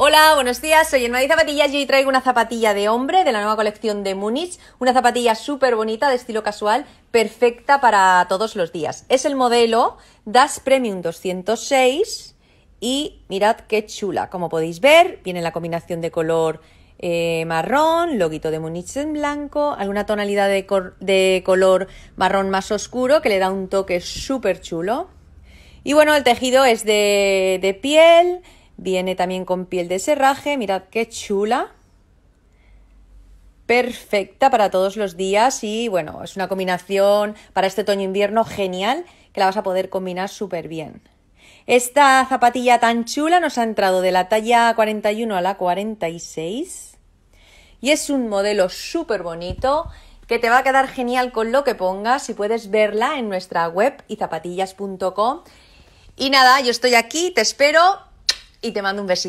Hola, buenos días, soy en de Zapatillas y hoy traigo una zapatilla de hombre de la nueva colección de Munich una zapatilla súper bonita de estilo casual, perfecta para todos los días. Es el modelo Das Premium 206 y mirad qué chula, como podéis ver, viene la combinación de color eh, marrón, loguito de Munich en blanco, alguna tonalidad de, color marrón más oscuro que le da un toque súper chulo. Y bueno, el tejido es de, de piel, Viene también con piel de serraje, mirad qué chula. Perfecta para todos los días y bueno, es una combinación para este otoño-invierno genial que la vas a poder combinar súper bien. Esta zapatilla tan chula nos ha entrado de la talla 41 a la 46 y es un modelo súper bonito que te va a quedar genial con lo que pongas y puedes verla en nuestra web y zapatillas.com. Y nada, yo estoy aquí, te espero y te mando un besito.